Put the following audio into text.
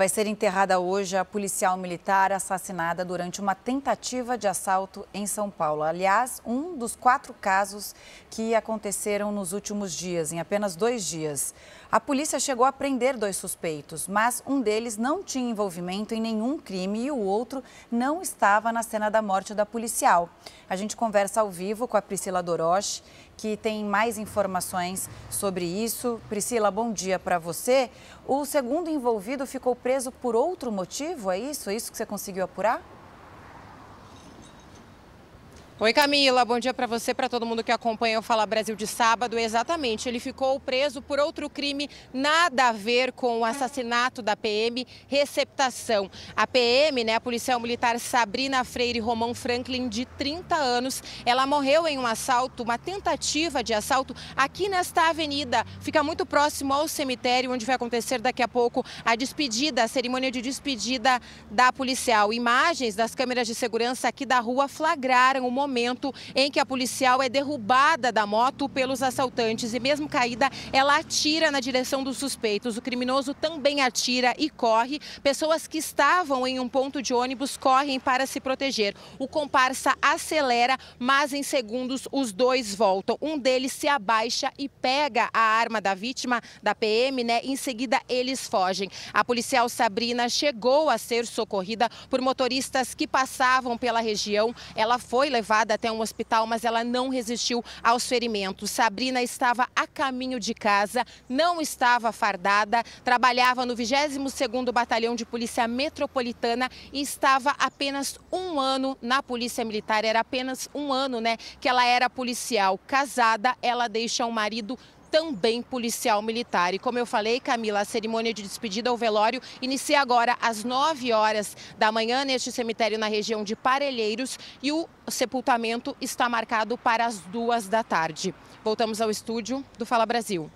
Vai ser enterrada hoje a policial militar assassinada durante uma tentativa de assalto em São Paulo. Aliás, um dos quatro casos que aconteceram nos últimos dias, em apenas dois dias. A polícia chegou a prender dois suspeitos, mas um deles não tinha envolvimento em nenhum crime e o outro não estava na cena da morte da policial. A gente conversa ao vivo com a Priscila Doroche, que tem mais informações sobre isso. Priscila, bom dia para você. O segundo envolvido ficou preso preso por outro motivo, é isso? É isso que você conseguiu apurar? Oi, Camila. Bom dia para você, para todo mundo que acompanha o Fala Brasil de sábado. Exatamente, ele ficou preso por outro crime nada a ver com o assassinato da PM, receptação. A PM, né, a policial militar Sabrina Freire Romão Franklin, de 30 anos, ela morreu em um assalto, uma tentativa de assalto aqui nesta avenida. Fica muito próximo ao cemitério, onde vai acontecer daqui a pouco a despedida, a cerimônia de despedida da policial. Imagens das câmeras de segurança aqui da rua flagraram o momento momento em que a policial é derrubada da moto pelos assaltantes e, mesmo caída, ela atira na direção dos suspeitos. O criminoso também atira e corre. Pessoas que estavam em um ponto de ônibus correm para se proteger. O comparsa acelera, mas em segundos os dois voltam. Um deles se abaixa e pega a arma da vítima da PM, né? Em seguida, eles fogem. A policial Sabrina chegou a ser socorrida por motoristas que passavam pela região. Ela foi levada levada até um hospital, mas ela não resistiu aos ferimentos. Sabrina estava a caminho de casa, não estava fardada, trabalhava no 22º Batalhão de Polícia Metropolitana e estava apenas um ano na Polícia Militar. Era apenas um ano né, que ela era policial. Casada, ela deixa o marido também policial militar. E como eu falei, Camila, a cerimônia de despedida ao velório inicia agora às 9 horas da manhã neste cemitério na região de Parelheiros e o sepultamento está marcado para as duas da tarde. Voltamos ao estúdio do Fala Brasil.